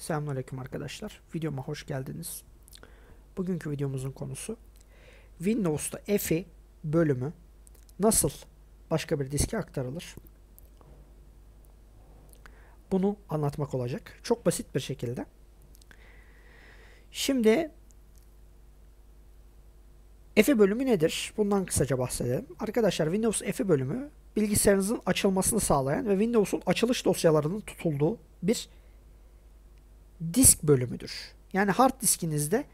Selamünaleyküm arkadaşlar. Videoma hoş geldiniz. Bugünkü videomuzun konusu Windows'ta EFI bölümü nasıl başka bir diske aktarılır? Bunu anlatmak olacak. Çok basit bir şekilde. Şimdi EFI bölümü nedir? Bundan kısaca bahsedelim. Arkadaşlar Windows EFI bölümü bilgisayarınızın açılmasını sağlayan ve Windows'un açılış dosyalarının tutulduğu bir disk bölümüdür. Yani hard diskinizde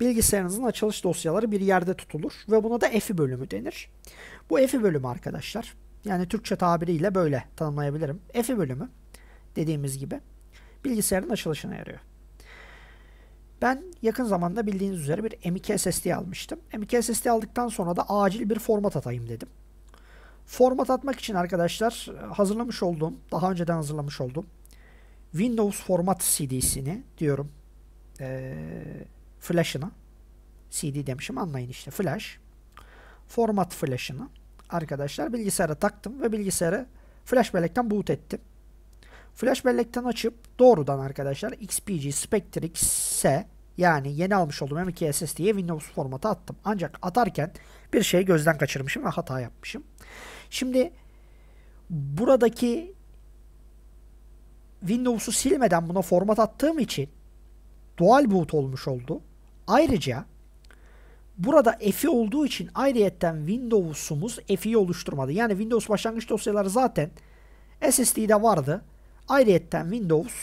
bilgisayarınızın açılış dosyaları bir yerde tutulur ve buna da EFI bölümü denir. Bu EFI bölümü arkadaşlar yani Türkçe tabiriyle böyle tanımlayabilirim. EFI bölümü dediğimiz gibi bilgisayarın açılışına yarıyor. Ben yakın zamanda bildiğiniz üzere bir m SSD almıştım. m SSD aldıktan sonra da acil bir format atayım dedim. Format atmak için arkadaşlar e, hazırlamış olduğum, daha önceden hazırlamış olduğum Windows format CD'sini diyorum e, flash'ına CD demişim anlayın işte flash format flash'ını arkadaşlar bilgisayara taktım ve bilgisayarı flash bellekten boot ettim. Flash bellekten açıp doğrudan arkadaşlar XPG Spectrix'e yani yeni almış olduğum M2 SSD'ye Windows formatı attım. Ancak atarken bir şeyi gözden kaçırmışım ve hata yapmışım. Şimdi buradaki Windows'u silmeden buna format attığım için doğal boot olmuş oldu. Ayrıca burada EFI olduğu için ayrıyetten Windows'umuz F'i e oluşturmadı. Yani Windows başlangıç dosyaları zaten SSD'de vardı. Ayrıyetten Windows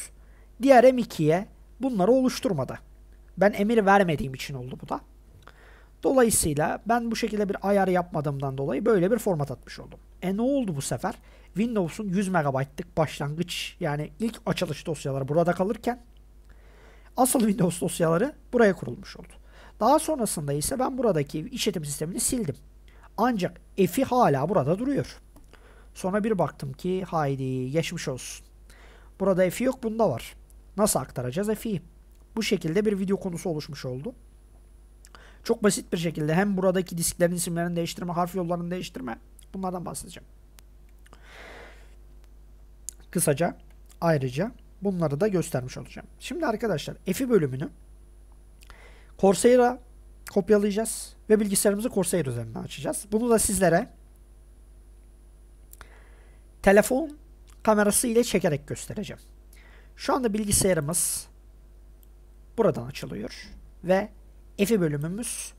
diğer M2'ye bunları oluşturmadı. Ben emir vermediğim için oldu bu da. Dolayısıyla ben bu şekilde bir ayar yapmadığımdan dolayı böyle bir format atmış oldum. E ne oldu bu sefer? Windows'un 100 MB'lık başlangıç yani ilk açılış dosyaları burada kalırken asıl Windows dosyaları buraya kurulmuş oldu. Daha sonrasında ise ben buradaki işletim sistemini sildim. Ancak F'i hala burada duruyor. Sonra bir baktım ki haydi geçmiş olsun. Burada F'i yok bunda var. Nasıl aktaracağız F'i? Bu şekilde bir video konusu oluşmuş oldu. Çok basit bir şekilde hem buradaki disklerin isimlerini değiştirme, harf yollarını değiştirme bunlardan bahsedeceğim kısaca ayrıca bunları da göstermiş olacağım. Şimdi arkadaşlar EFI bölümünü Corsair'a kopyalayacağız ve bilgisayarımızı Corsair üzerinden açacağız. Bunu da sizlere telefon kamerası ile çekerek göstereceğim. Şu anda bilgisayarımız buradan açılıyor ve EFI bölümümüz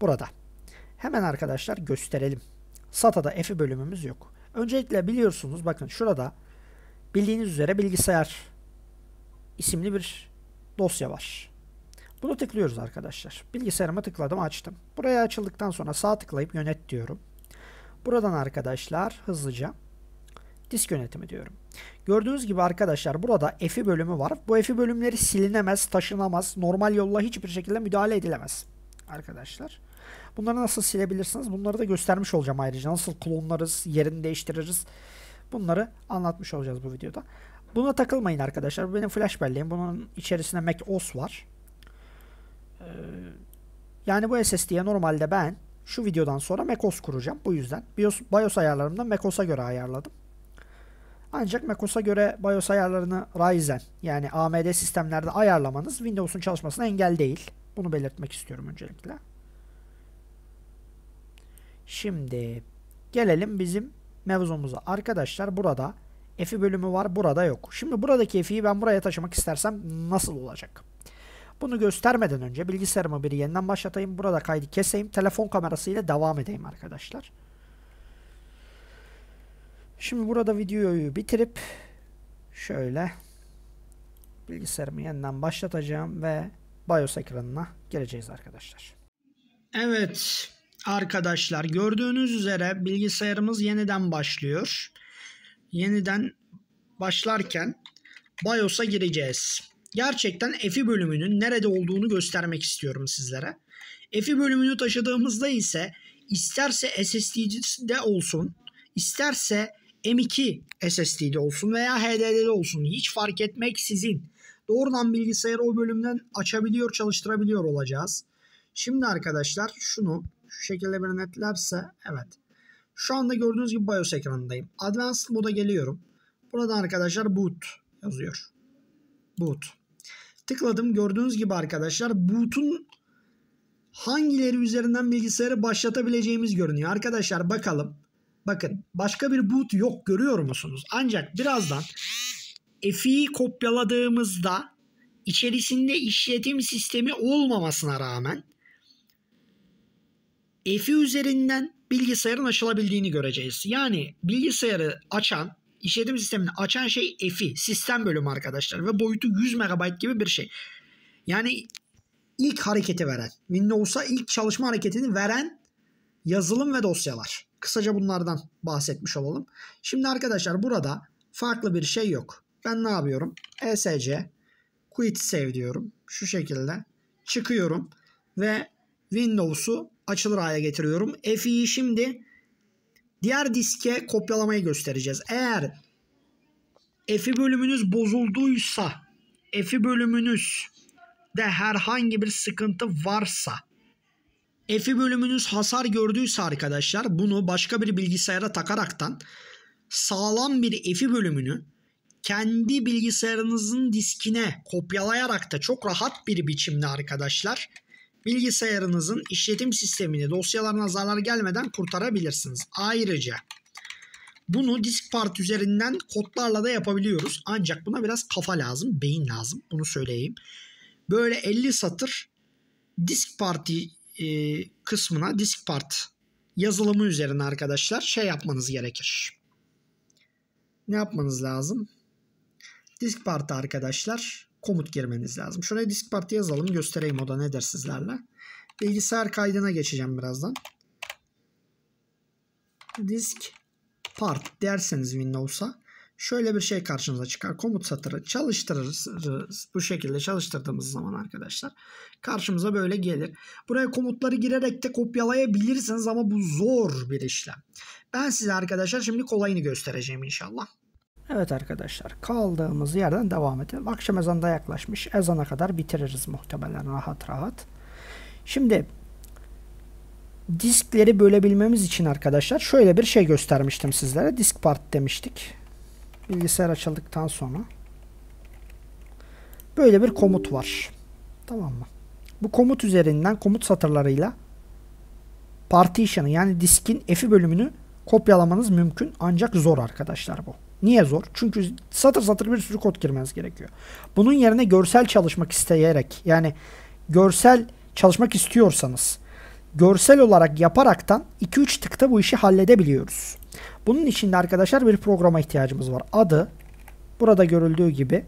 burada. Hemen arkadaşlar gösterelim. SATA'da EFI bölümümüz yok. Öncelikle biliyorsunuz bakın şurada bildiğiniz üzere bilgisayar isimli bir dosya var. Bunu tıklıyoruz arkadaşlar. Bilgisayarıma tıkladım açtım. Buraya açıldıktan sonra sağ tıklayıp yönet diyorum. Buradan arkadaşlar hızlıca disk yönetimi diyorum. Gördüğünüz gibi arkadaşlar burada EFI bölümü var. Bu EFI bölümleri silinemez, taşınamaz, normal yolla hiçbir şekilde müdahale edilemez arkadaşlar. Bunları nasıl silebilirsiniz? Bunları da göstermiş olacağım ayrıca. Nasıl klonlarız, yerini değiştiririz. Bunları anlatmış olacağız bu videoda. Buna takılmayın arkadaşlar. Bu benim flash belleğim. Bunun içerisinde Mac OS var. Ee, yani bu SSD'ye normalde ben şu videodan sonra Mac OS kuracağım. Bu yüzden BIOS, BIOS ayarlarımda OS'a göre ayarladım. Ancak Mac OS'a göre BIOS ayarlarını Ryzen yani AMD sistemlerde ayarlamanız Windows'un çalışmasına engel değil. Bunu belirtmek istiyorum öncelikle. Şimdi gelelim bizim mevzumuza. Arkadaşlar burada efi bölümü var burada yok. Şimdi buradaki F'i ben buraya taşımak istersem nasıl olacak? Bunu göstermeden önce bilgisayarımı bir yeniden başlatayım. Burada kaydı keseyim. Telefon kamerasıyla devam edeyim arkadaşlar. Şimdi burada videoyu bitirip şöyle bilgisayarımı yeniden başlatacağım ve BIOS ekranına geleceğiz arkadaşlar. Evet Arkadaşlar gördüğünüz üzere bilgisayarımız yeniden başlıyor. Yeniden başlarken BIOS'a gireceğiz. Gerçekten EFI bölümünün nerede olduğunu göstermek istiyorum sizlere. EFI bölümünü taşıdığımızda ise isterse SSD'de olsun, isterse M2 SSD'de olsun veya HDD'de olsun hiç fark etmeksizin doğrudan bilgisayarı o bölümden açabiliyor, çalıştırabiliyor olacağız. Şimdi arkadaşlar şunu şu şekilde beni netlerse evet. Şu anda gördüğünüz gibi BIOS ekranındayım. Advanced moda geliyorum. Burada arkadaşlar boot yazıyor. Boot. Tıkladım. Gördüğünüz gibi arkadaşlar boot'un hangileri üzerinden bilgisayarı başlatabileceğimiz görünüyor. Arkadaşlar bakalım. Bakın başka bir boot yok görüyor musunuz? Ancak birazdan F'i kopyaladığımızda içerisinde işletim sistemi olmamasına rağmen efi üzerinden bilgisayarın açılabildiğini göreceğiz. Yani bilgisayarı açan, işletim sistemini açan şey efi, sistem bölümü arkadaşlar ve boyutu 100 MB gibi bir şey. Yani ilk hareketi veren, Windows'a ilk çalışma hareketini veren yazılım ve dosyalar. Kısaca bunlardan bahsetmiş olalım. Şimdi arkadaşlar burada farklı bir şey yok. Ben ne yapıyorum? ESC quit save diyorum. Şu şekilde çıkıyorum ve Windows'u açılır hale getiriyorum. F'i şimdi diğer diske kopyalamayı göstereceğiz. Eğer F'i e bölümünüz bozulduysa F'i e bölümünüz de herhangi bir sıkıntı varsa F'i e bölümünüz hasar gördüyse arkadaşlar bunu başka bir bilgisayara takaraktan sağlam bir F'i bölümünü kendi bilgisayarınızın diskine kopyalayarak da çok rahat bir biçimde arkadaşlar bilgisayarınızın işletim sistemini dosyalarına zarar gelmeden kurtarabilirsiniz. Ayrıca bunu disk part üzerinden kodlarla da yapabiliyoruz. Ancak buna biraz kafa lazım, beyin lazım. Bunu söyleyeyim. Böyle 50 satır disk parti e, kısmına disk part yazılımı üzerine arkadaşlar şey yapmanız gerekir. Ne yapmanız lazım? Disk partı arkadaşlar komut girmeniz lazım. Şuraya disk parti yazalım. Göstereyim o da nedir sizlerle. Bilgisayar kaydına geçeceğim birazdan. Disk part derseniz Windows'a şöyle bir şey karşınıza çıkar. Komut satırı çalıştırırız. Bu şekilde çalıştırdığımız zaman arkadaşlar karşımıza böyle gelir. Buraya komutları girerek de kopyalayabilirsiniz ama bu zor bir işlem. Ben size arkadaşlar şimdi kolayını göstereceğim inşallah. Evet arkadaşlar kaldığımız yerden devam edelim. Akşam ezanda yaklaşmış. Ezana kadar bitiririz muhtemelen rahat rahat. Şimdi diskleri bölebilmemiz için arkadaşlar şöyle bir şey göstermiştim sizlere. Disk part demiştik. Bilgisayar açıldıktan sonra böyle bir komut var. Tamam mı? Bu komut üzerinden komut satırlarıyla partition'ı yani diskin F'i bölümünü kopyalamanız mümkün ancak zor arkadaşlar bu. Niye zor? Çünkü satır satır bir sürü kod girmeniz gerekiyor. Bunun yerine görsel çalışmak isteyerek yani görsel çalışmak istiyorsanız görsel olarak yaparaktan 2-3 tıkta bu işi halledebiliyoruz. Bunun için de arkadaşlar bir programa ihtiyacımız var. Adı burada görüldüğü gibi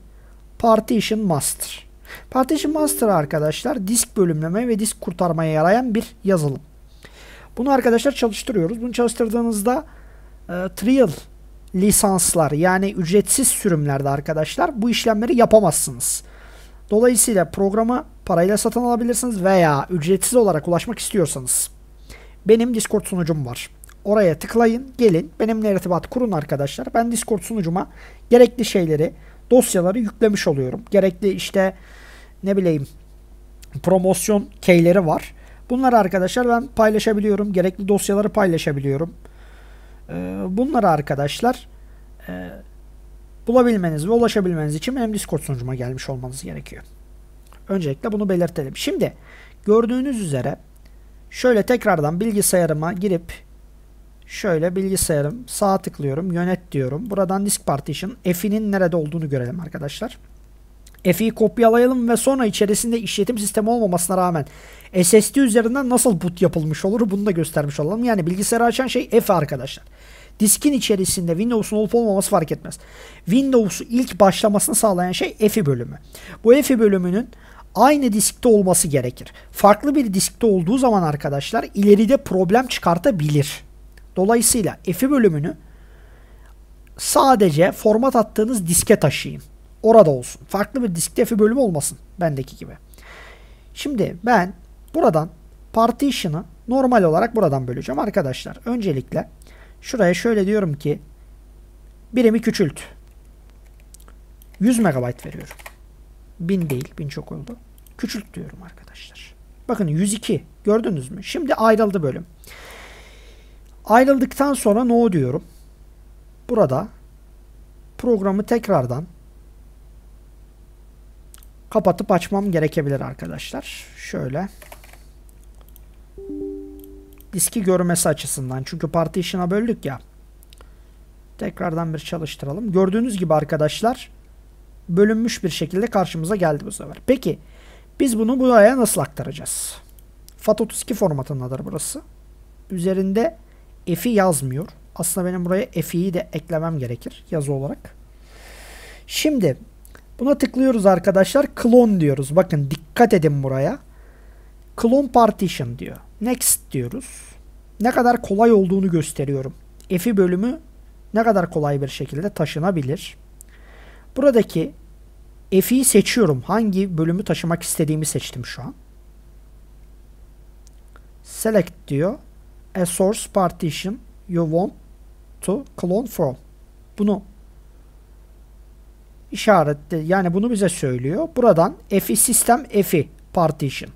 Partition Master. Partition Master arkadaşlar disk bölümleme ve disk kurtarmaya yarayan bir yazılım. Bunu arkadaşlar çalıştırıyoruz. Bunu çalıştırdığınızda e, Trial lisanslar yani ücretsiz sürümlerde arkadaşlar bu işlemleri yapamazsınız. Dolayısıyla programı parayla satın alabilirsiniz veya ücretsiz olarak ulaşmak istiyorsanız benim Discord sunucum var. Oraya tıklayın, gelin, benimle irtibat kurun arkadaşlar. Ben Discord sunucuma gerekli şeyleri, dosyaları yüklemiş oluyorum. Gerekli işte ne bileyim promosyon keyleri var. Bunları arkadaşlar ben paylaşabiliyorum. Gerekli dosyaları paylaşabiliyorum. Ee, e, bunları arkadaşlar bulabilmeniz ve ulaşabilmeniz için benim Discord sunucuma gelmiş olmanız gerekiyor. Öncelikle bunu belirtelim. Şimdi gördüğünüz üzere şöyle tekrardan bilgisayarıma girip şöyle bilgisayarım sağa tıklıyorum yönet diyorum. Buradan disk partition F'inin nerede olduğunu görelim arkadaşlar. F'i kopyalayalım ve sonra içerisinde işletim sistemi olmamasına rağmen SSD üzerinden nasıl boot yapılmış olur bunu da göstermiş olalım. Yani bilgisayarı açan şey EFI arkadaşlar. Diskin içerisinde Windows'un olup olmaması fark etmez. Windows'u ilk başlamasını sağlayan şey EFI bölümü. Bu EFI bölümünün aynı diskte olması gerekir. Farklı bir diskte olduğu zaman arkadaşlar ileride problem çıkartabilir. Dolayısıyla EFI bölümünü sadece format attığınız diske taşıyın orada olsun. Farklı bir disk defi bölümü olmasın bendeki gibi. Şimdi ben buradan partition'ı normal olarak buradan böleceğim arkadaşlar. Öncelikle şuraya şöyle diyorum ki birimi küçült. 100 MB veriyorum. 1000 değil, 1000 çok oldu. Küçült diyorum arkadaşlar. Bakın 102 gördünüz mü? Şimdi ayrıldı bölüm. Ayrıldıktan sonra no diyorum. Burada programı tekrardan kapatıp açmam gerekebilir arkadaşlar. Şöyle. Diski görmesi açısından. Çünkü partition'a böldük ya. Tekrardan bir çalıştıralım. Gördüğünüz gibi arkadaşlar bölünmüş bir şekilde karşımıza geldi bu sefer. Peki biz bunu buraya nasıl aktaracağız? FAT32 formatındadır burası. Üzerinde F'i yazmıyor. Aslında benim buraya F'i de eklemem gerekir yazı olarak. Şimdi Buna tıklıyoruz arkadaşlar. klon diyoruz. Bakın dikkat edin buraya. klon Partition diyor. Next diyoruz. Ne kadar kolay olduğunu gösteriyorum. F'i bölümü ne kadar kolay bir şekilde taşınabilir. Buradaki F'i seçiyorum. Hangi bölümü taşımak istediğimi seçtim şu an. Select diyor. A source partition you want to clone from. Bunu işaretli yani bunu bize söylüyor. Buradan fi sistem fi partition.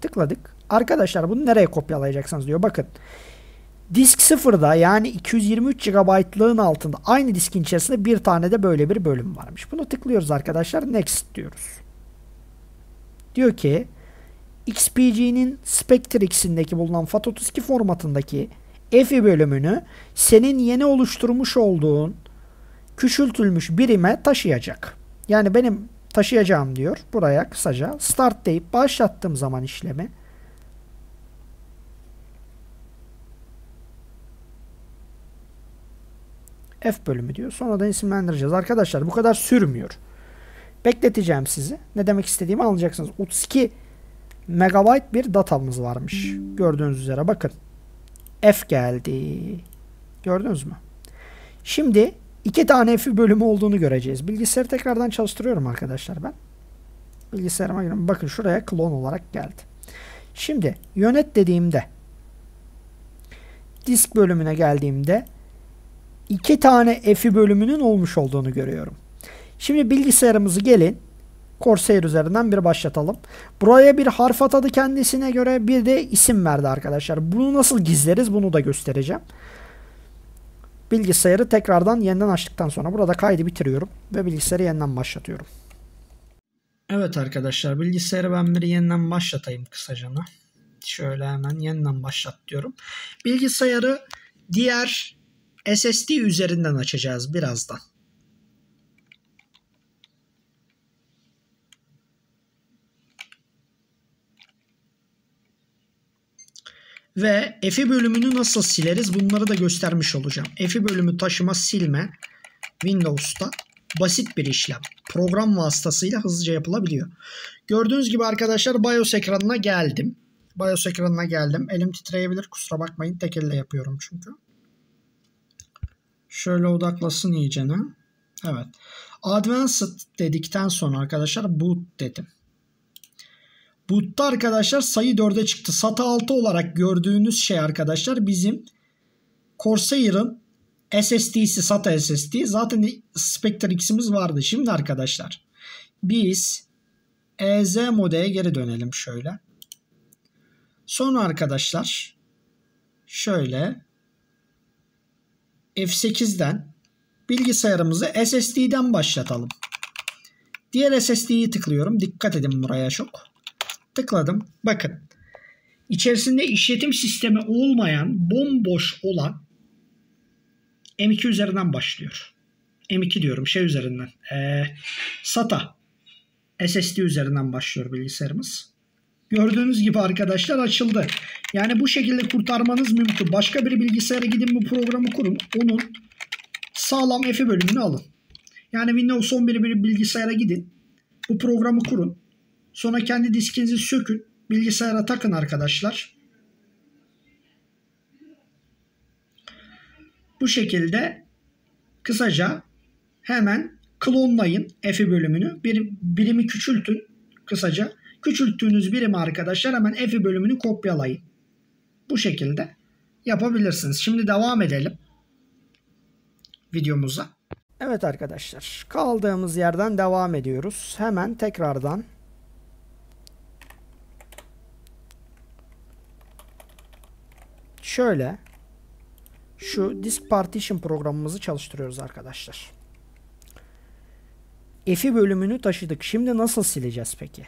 Tıkladık. Arkadaşlar bunu nereye kopyalayacaksınız diyor. Bakın. Disk 0'da yani 223 GB'lığın altında aynı diskin içerisinde bir tane de böyle bir bölüm varmış. Bunu tıklıyoruz arkadaşlar. Next diyoruz. Diyor ki XPG'nin Spectrix'indeki bulunan FAT32 formatındaki EFI bölümünü senin yeni oluşturmuş olduğun küçültülmüş birime taşıyacak. Yani benim taşıyacağım diyor buraya kısaca. Start deyip başlattığım zaman işlemi F bölümü diyor. Sonra da isimlendireceğiz. Arkadaşlar bu kadar sürmüyor. Bekleteceğim sizi. Ne demek istediğimi anlayacaksınız. 32 megabyte bir datamız varmış. Gördüğünüz üzere bakın. F geldi. Gördünüz mü? Şimdi iki tane F bölümü olduğunu göreceğiz. Bilgisayarı tekrardan çalıştırıyorum arkadaşlar ben. Bilgisayarıma girin. Bakın şuraya klon olarak geldi. Şimdi yönet dediğimde disk bölümüne geldiğimde iki tane F bölümünün olmuş olduğunu görüyorum. Şimdi bilgisayarımızı gelin Corsair üzerinden bir başlatalım. Buraya bir harf atadı kendisine göre bir de isim verdi arkadaşlar. Bunu nasıl gizleriz bunu da göstereceğim. Bilgisayarı tekrardan yeniden açtıktan sonra burada kaydı bitiriyorum ve bilgisayarı yeniden başlatıyorum. Evet arkadaşlar bilgisayarı ben bir yeniden başlatayım kısacana. Şöyle hemen yeniden başlat diyorum. Bilgisayarı diğer SSD üzerinden açacağız birazdan. Ve EFI bölümünü nasıl sileriz bunları da göstermiş olacağım. EFI bölümü taşıma silme Windows'ta basit bir işlem. Program vasıtasıyla hızlıca yapılabiliyor. Gördüğünüz gibi arkadaşlar BIOS ekranına geldim. BIOS ekranına geldim. Elim titreyebilir kusura bakmayın tek elle yapıyorum çünkü. Şöyle odaklasın iyicene. Evet. Advanced dedikten sonra arkadaşlar boot dedim. Butta arkadaşlar sayı 4'e çıktı. SATA 6 olarak gördüğünüz şey arkadaşlar bizim Corsair'ın SSD'si SATA SSD. Zaten Spectre X'imiz vardı. Şimdi arkadaşlar biz EZ modeye geri dönelim şöyle. Sonra arkadaşlar şöyle F8'den bilgisayarımızı SSD'den başlatalım. Diğer SSD'yi tıklıyorum. Dikkat edin buraya çok. Tıkladım. Bakın. içerisinde işletim sistemi olmayan bomboş olan M2 üzerinden başlıyor. M2 diyorum şey üzerinden. Ee, SATA SSD üzerinden başlıyor bilgisayarımız. Gördüğünüz gibi arkadaşlar açıldı. Yani bu şekilde kurtarmanız mümkün. Başka bir bilgisayara gidin bu programı kurun. Onun sağlam F'i bölümünü alın. Yani Windows 11 bir bilgisayara gidin. Bu programı kurun. Sonra kendi diskinizi sökün. Bilgisayara takın arkadaşlar. Bu şekilde kısaca hemen klonlayın F'i bölümünü. Bir, birimi küçültün kısaca. Küçülttüğünüz birimi arkadaşlar hemen F'i bölümünü kopyalayın. Bu şekilde yapabilirsiniz. Şimdi devam edelim videomuza. Evet arkadaşlar kaldığımız yerden devam ediyoruz. Hemen tekrardan Şöyle şu disk partition programımızı çalıştırıyoruz arkadaşlar. F'i bölümünü taşıdık. Şimdi nasıl sileceğiz peki?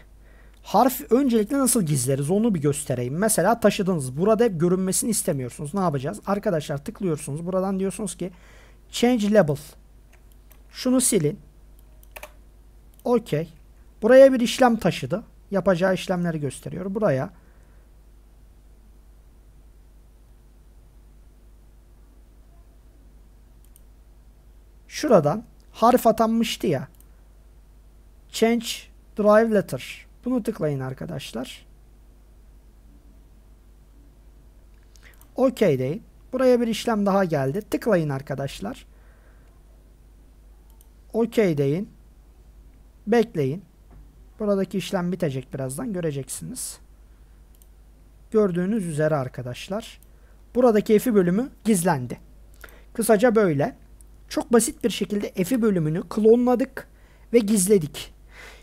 Harf öncelikle nasıl gizleriz onu bir göstereyim. Mesela taşıdınız. Burada hep görünmesini istemiyorsunuz. Ne yapacağız? Arkadaşlar tıklıyorsunuz. Buradan diyorsunuz ki change label. Şunu silin. Okey. Buraya bir işlem taşıdı. Yapacağı işlemleri gösteriyor. Buraya şuradan harf atanmıştı ya. Change drive letter. Bunu tıklayın arkadaşlar. OK deyin. Buraya bir işlem daha geldi. Tıklayın arkadaşlar. OK deyin. Bekleyin. Buradaki işlem bitecek birazdan göreceksiniz. Gördüğünüz üzere arkadaşlar. Buradaki efi bölümü gizlendi. Kısaca böyle. Çok basit bir şekilde efi bölümünü klonladık ve gizledik.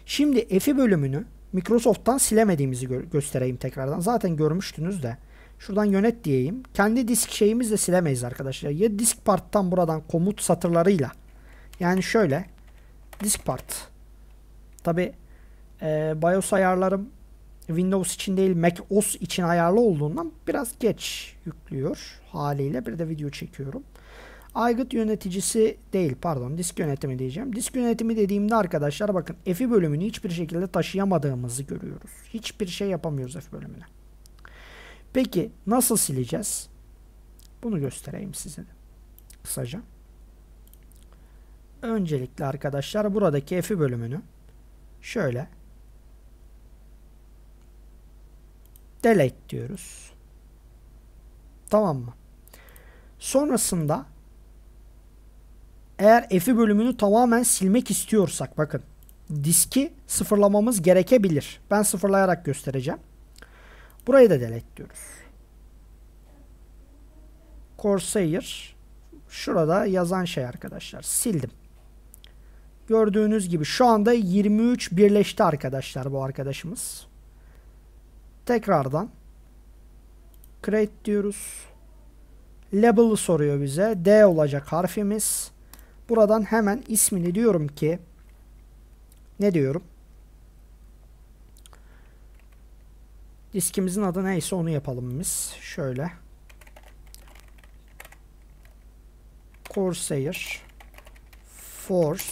Şimdi efi bölümünü Microsoft'tan silemediğimizi gö göstereyim tekrardan. Zaten görmüştünüz de. Şuradan yönet diyeyim. Kendi disk şeyimizle silemeyiz arkadaşlar. Ya disk part'tan buradan komut satırlarıyla. Yani şöyle. Disk part. Tabi e, BIOS ayarlarım Windows için değil Mac OS için ayarlı olduğundan biraz geç yüklüyor haliyle. Bir de video çekiyorum. Aygıt yöneticisi değil pardon disk yönetimi diyeceğim. Disk yönetimi dediğimde arkadaşlar bakın EFI bölümünü hiçbir şekilde taşıyamadığımızı görüyoruz. Hiçbir şey yapamıyoruz EFI bölümüne. Peki nasıl sileceğiz? Bunu göstereyim size Kısaca. Öncelikle arkadaşlar buradaki EFI bölümünü şöyle delete diyoruz. Tamam mı? Sonrasında eğer f'i bölümünü tamamen silmek istiyorsak bakın diski sıfırlamamız gerekebilir. Ben sıfırlayarak göstereceğim. Burayı da delete diyoruz. Corsair şurada yazan şey arkadaşlar sildim. Gördüğünüz gibi şu anda 23 birleşti arkadaşlar bu arkadaşımız. Tekrardan create diyoruz. Label'ı soruyor bize. D olacak harfimiz. Buradan hemen ismini diyorum ki ne diyorum? Diskimizin adı neyse onu yapalım biz. Şöyle. Corsair Force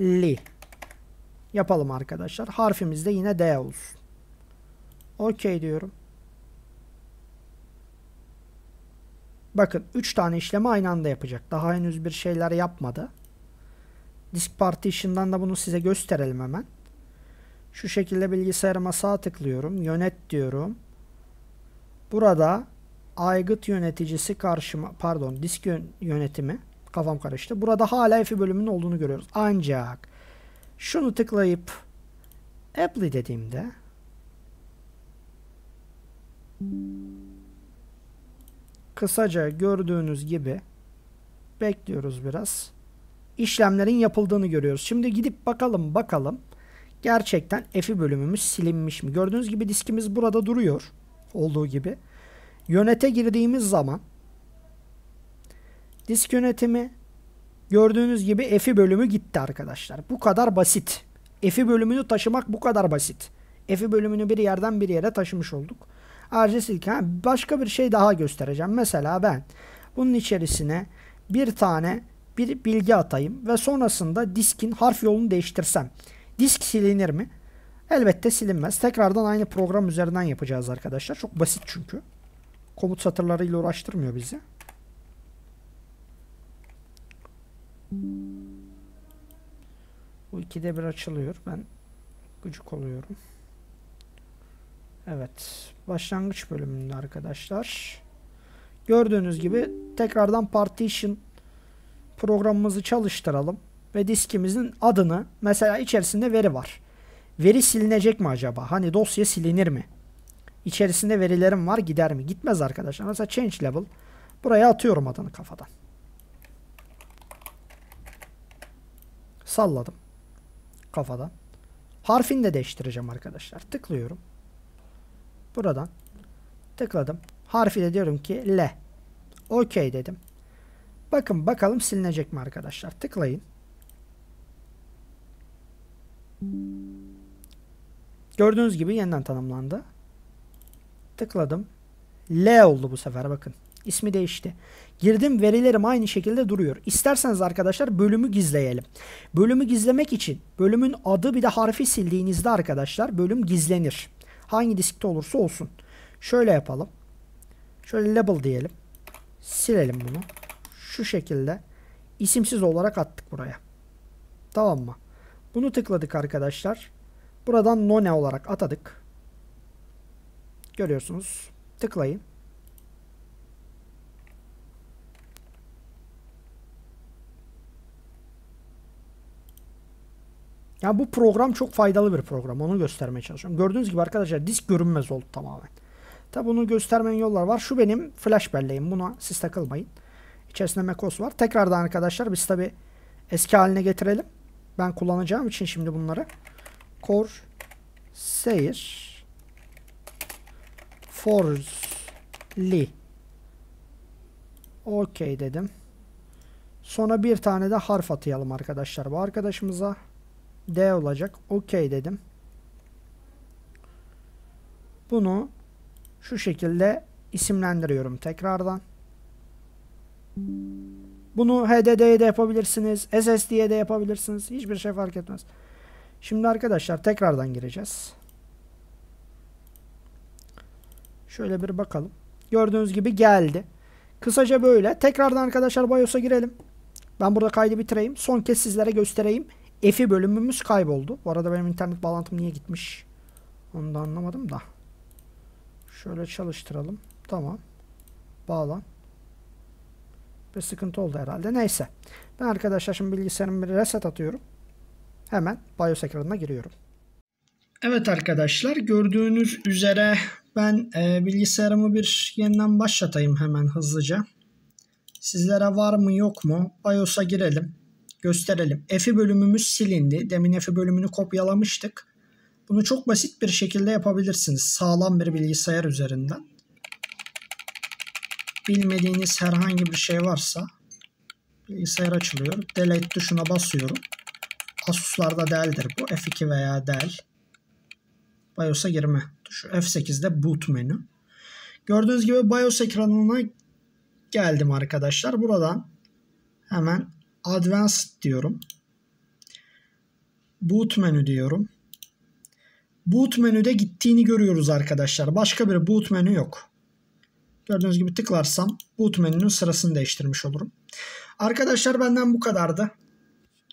Li yapalım arkadaşlar. Harfimiz de yine D olsun. Okey diyorum. Bakın 3 tane işlemi aynı anda yapacak. Daha henüz bir şeyler yapmadı. Disk partition'dan da bunu size gösterelim hemen. Şu şekilde bilgisayarıma sağ tıklıyorum. Yönet diyorum. Burada aygıt yöneticisi karşıma pardon disk yönetimi kafam karıştı. Burada hala fi bölümünün olduğunu görüyoruz. Ancak şunu tıklayıp apply dediğimde kısaca gördüğünüz gibi bekliyoruz biraz. İşlemlerin yapıldığını görüyoruz. Şimdi gidip bakalım bakalım. Gerçekten EFI bölümümüz silinmiş mi? Gördüğünüz gibi diskimiz burada duruyor. Olduğu gibi. Yönete girdiğimiz zaman disk yönetimi gördüğünüz gibi EFI bölümü gitti arkadaşlar. Bu kadar basit. EFI bölümünü taşımak bu kadar basit. EFI bölümünü bir yerden bir yere taşımış olduk. RG silke. başka bir şey daha göstereceğim. Mesela ben bunun içerisine bir tane bir bilgi atayım ve sonrasında diskin harf yolunu değiştirsem disk silinir mi? Elbette silinmez. Tekrardan aynı program üzerinden yapacağız arkadaşlar. Çok basit çünkü. Komut satırlarıyla uğraştırmıyor bizi. Bu ikide bir açılıyor. Ben gıcık oluyorum. Evet. Başlangıç bölümünde arkadaşlar. Gördüğünüz gibi tekrardan partition programımızı çalıştıralım. Ve diskimizin adını mesela içerisinde veri var. Veri silinecek mi acaba? Hani dosya silinir mi? İçerisinde verilerim var gider mi? Gitmez arkadaşlar. Mesela change level. Buraya atıyorum adını kafadan. Salladım. Kafadan. Harfini de değiştireceğim arkadaşlar. Tıklıyorum. Buradan tıkladım. harfi de diyorum ki L. OK dedim. Bakın bakalım silinecek mi arkadaşlar. Tıklayın. Gördüğünüz gibi yeniden tanımlandı. Tıkladım. L oldu bu sefer bakın. İsmi değişti. Girdim verilerim aynı şekilde duruyor. İsterseniz arkadaşlar bölümü gizleyelim. Bölümü gizlemek için bölümün adı bir de harfi sildiğinizde arkadaşlar bölüm gizlenir. Hangi diskte olursa olsun. Şöyle yapalım. Şöyle label diyelim. Silelim bunu. Şu şekilde isimsiz olarak attık buraya. Tamam mı? Bunu tıkladık arkadaşlar. Buradan none olarak atadık. Görüyorsunuz. Tıklayın. Yani bu program çok faydalı bir program. Onu göstermeye çalışıyorum. Gördüğünüz gibi arkadaşlar disk görünmez oldu tamamen. Tabi bunu göstermenin yollar var. Şu benim flash belleğim. Buna siz takılmayın. İçerisinde macOS var. Tekrardan arkadaşlar biz tabi eski haline getirelim. Ben kullanacağım için şimdi bunları. Core Seyir Forzli Okey dedim. Sonra bir tane de harf atayalım arkadaşlar bu arkadaşımıza. D olacak. OK dedim. Bunu şu şekilde isimlendiriyorum tekrardan. Bunu HDD'ye de yapabilirsiniz. SSD'ye de yapabilirsiniz. Hiçbir şey fark etmez. Şimdi arkadaşlar tekrardan gireceğiz. Şöyle bir bakalım. Gördüğünüz gibi geldi. Kısaca böyle. Tekrardan arkadaşlar BIOS'a girelim. Ben burada kaydı bitireyim. Son kez sizlere göstereyim. Efi bölümümüz kayboldu. Bu arada benim internet bağlantım niye gitmiş? Onu da anlamadım da. Şöyle çalıştıralım. Tamam. Bağlan. Bir sıkıntı oldu herhalde. Neyse. Ben arkadaşlar şimdi bilgisayarımı reset atıyorum. Hemen BIOS ekranına giriyorum. Evet arkadaşlar gördüğünüz üzere ben e, bilgisayarımı bir yeniden başlatayım hemen hızlıca. Sizlere var mı yok mu? BIOS'a girelim gösterelim. F'i bölümümüz silindi. Demin F'i bölümünü kopyalamıştık. Bunu çok basit bir şekilde yapabilirsiniz. Sağlam bir bilgisayar üzerinden. Bilmediğiniz herhangi bir şey varsa bilgisayar açılıyor. Delete tuşuna basıyorum. Asus'larda deldir bu. F2 veya del. BIOS'a girme tuşu. F8'de boot menü. Gördüğünüz gibi BIOS ekranına geldim arkadaşlar. Buradan hemen Advanced diyorum. Boot menü diyorum. Boot menüde gittiğini görüyoruz arkadaşlar. Başka bir boot menü yok. Gördüğünüz gibi tıklarsam boot menünün sırasını değiştirmiş olurum. Arkadaşlar benden bu kadardı.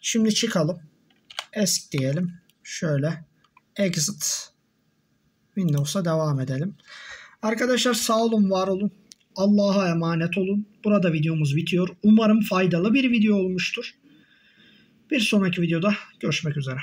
Şimdi çıkalım. Esk diyelim. Şöyle exit Windows'a devam edelim. Arkadaşlar sağ olun, var olun. Allah'a emanet olun. Burada videomuz bitiyor. Umarım faydalı bir video olmuştur. Bir sonraki videoda görüşmek üzere.